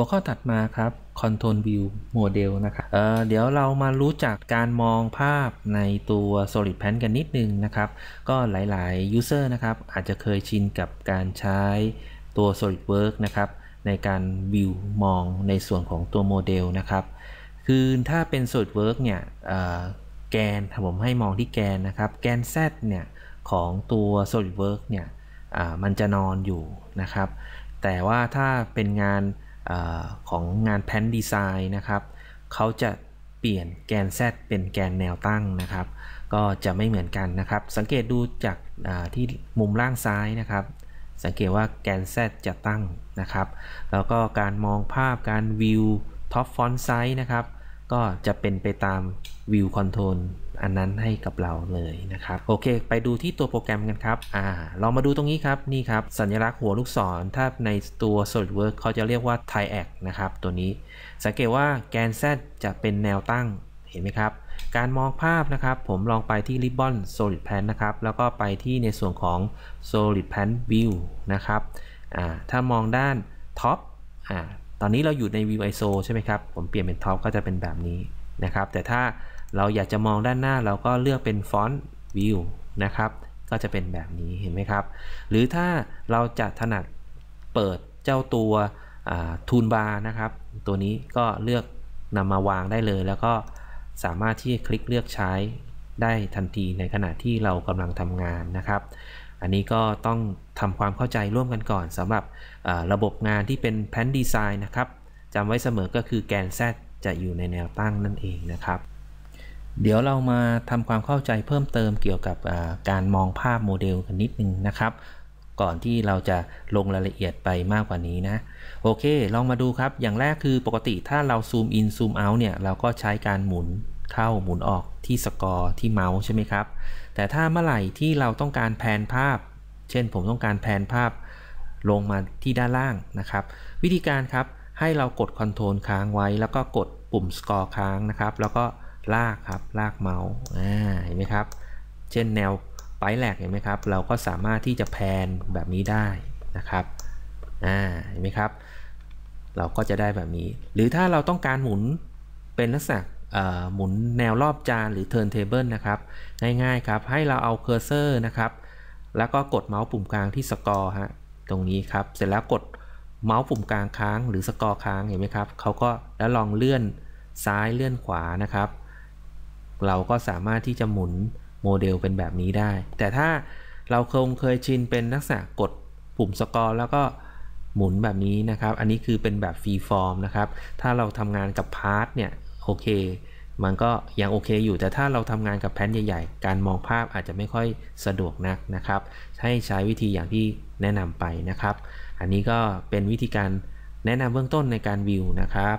หัวข้อถัดมาครับ Control View Model นะครับเเดี๋ยวเรามารู้จักการมองภาพในตัว Solid Pan กันนิดนึงนะครับ ก็หลายๆ User นะครับอาจจะเคยชินกับการใช้ตัว s o l i d w o r k นะครับในการวิวมองในส่วนของตัวโมเดลนะครับ คือถ้าเป็น s o l i d w o r k เนี่ยแกนผมให้มองที่แกนนะครับ แกน Z เนี่ยของตัว s o l i d w o r k เนี่ยมันจะนอนอยู่นะครับ แต่ว่าถ้าเป็นงานอของงานแพนดีไซน์นะครับ เขาจะเปลี่ยนแกน Z เป็นแกนแนวตั้งนะครับ ก็จะไม่เหมือนกันนะครับ สังเกตดูจากที่มุมล่างซ้ายนะครับ สังเกตว่าแกน Z จะตั้งนะครับ แล้วก็การมองภาพการวิวท็อปฟอนต์ไซส์นะครับ ก็จะเป็นไปตามวิวคอนโทรลอันนั้นให้กับเราเลยนะครับ โอเค ไปดูที่ตัวโปรแกรมกันครับ อ่าเรามาดูตรงนี้ครับ นี่ครับ สัญลักษณ์หัวลูกศรถ้าในตัว SolidWorks เขาจะเรียกว่า t i a c นะครับ ตัวนี้สังเกตว่าแกน Z จะเป็นแนวตั้งเห็นไหมครับ การมองภาพนะครับ ผมลองไปที่ Ribbon Solid Plan นะครับ แล้วก็ไปที่ในส่วนของ Solid Plan View นะครับอ่าถ้ามองด้าน Top อ่าตอนนี้เราอยู่ใน View ISO ใช่ไหมครับผมเปลี่ยนเป็น Top ก็จะเป็นแบบนี้นะครับ แต่ถ้าเราอยากจะมองด้านหน้าเราก็เลือกเป็นฟอนต์วิวนะครับก็จะเป็นแบบนี้เห็นไหมครับ หรือถ้าเราจะถนัดเปิดเจ้าตัวทูนบาร์นะครับ ตัวนี้ก็เลือกนำมาวางได้เลย แล้วก็สามารถที่คลิกเลือกใช้ได้ทันทีในขณะที่เรากำลังทำงานนะครับ อันนี้ก็ต้องทำความเข้าใจร่วมกันก่อนสำหรับระบบงานที่เป็นแพนดีไซน์นะครับจำไว้เสมอก็คือแกน Z จะอยู่ในแนวตั้งนั่นเองนะครับเดี๋ยวเรามาทำความเข้าใจเพิ่มเติมเกี่ยวกับการมองภาพโมเดลกันนิดนึงนะครับ ก่อนที่เราจะลงรายละเอียดไปมากกว่านี้นะ โอเคลองมาดูครับอย่างแรกคือปกติถ้าเราซูมอินซูมเอาเนี่ยเราก็ใช้การหมุนเข้าหมุนออกที่สกอร์ที่เมาส์ใช่ไหมครับแต่ถ้าเมื่อไหร่ที่เราต้องการแพนภาพ เช่นผมต้องการแพนภาพลงมาที่ด้านล่างนะครับ วิธีการครับให้เรากดคอนโทรลค้างไว้แล้วก็กดปุ่มสกอร์ค้างนะครับ แล้วก็ลากครับลากเมาส์เห็นไหมครับ เช่นแนวไปแหลกเห็นไหมครับ เราก็สามารถที่จะแพนแบบนี้ได้นะครับเห็นไหมครับ เราก็จะได้แบบนี้หรือถ้าเราต้องการหมุนเป็นลักษณะหมุนแนวรอบจานหรือ turn table นะครับ ง่ายๆครับให้เราเอาเคอร์เซอร์นะครับแล้วก็กดเมาส์ปุ่มกลางที่สกอร์ฮะตรงนี้ครับเสร็จแล้วกดเมาส์ปุ่มกลางค้างหรือสกอร์ค้างเห็นไหมครับเขาก็แล้วลองเลื่อนซ้ายเลื่อนขวานะครับเราก็สามารถที่จะหมุนโมเดลเป็นแบบนี้ได้ แต่ถ้าเราคงเคยชินเป็นลักษณะกดปุ่มสกอร์แล้วก็หมุนแบบนี้นะครับ อันนี้คือเป็นแบบฟรีฟอร์มนะครับ ถ้าเราทำงานกับพาร์ทเนี่ยโอเค มันก็ยังโอเคอยู่ แต่ถ้าเราทำงานกับแพนใหญ่ๆ การมองภาพอาจจะไม่ค่อยสะดวกนักนะครับ ให้ใช้วิธีอย่างที่แนะนำไปนะครับ อันนี้ก็เป็นวิธีการแนะนำเบื้องต้นในการวิวนะครับ